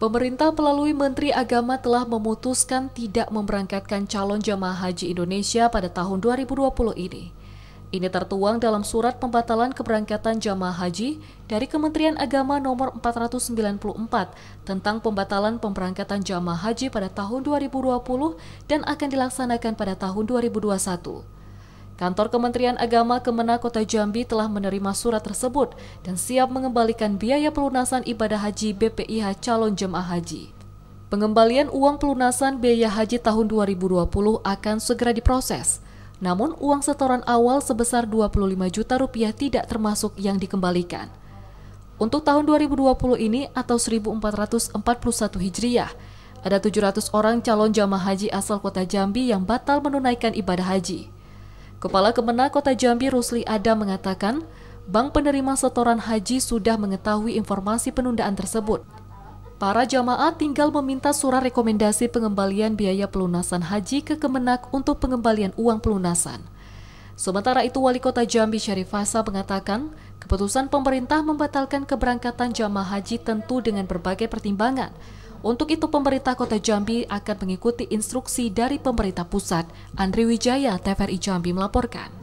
Pemerintah melalui Menteri Agama telah memutuskan tidak memberangkatkan calon jemaah haji Indonesia pada tahun 2020 ini. Ini tertuang dalam surat pembatalan keberangkatan jemaah haji dari Kementerian Agama nomor 494 tentang pembatalan pemberangkatan jemaah haji pada tahun 2020 dan akan dilaksanakan pada tahun 2021. Kantor Kementerian Agama Kemenak Kota Jambi telah menerima surat tersebut dan siap mengembalikan biaya pelunasan ibadah haji BPIH calon jemaah haji. Pengembalian uang pelunasan biaya haji tahun 2020 akan segera diproses. Namun uang setoran awal sebesar 25 juta rupiah tidak termasuk yang dikembalikan. Untuk tahun 2020 ini atau 1441 Hijriah, ada 700 orang calon jamaah haji asal kota Jambi yang batal menunaikan ibadah haji. Kepala Kemenak Kota Jambi Rusli Adam mengatakan, Bank penerima setoran haji sudah mengetahui informasi penundaan tersebut. Para jamaah tinggal meminta surat rekomendasi pengembalian biaya pelunasan haji ke Kemenak untuk pengembalian uang pelunasan. Sementara itu, Wali Kota Jambi Syarif Syarifasa mengatakan, keputusan pemerintah membatalkan keberangkatan jamaah haji tentu dengan berbagai pertimbangan, untuk itu pemerintah Kota Jambi akan mengikuti instruksi dari pemerintah pusat. Andri Wijaya, TVRI Jambi melaporkan.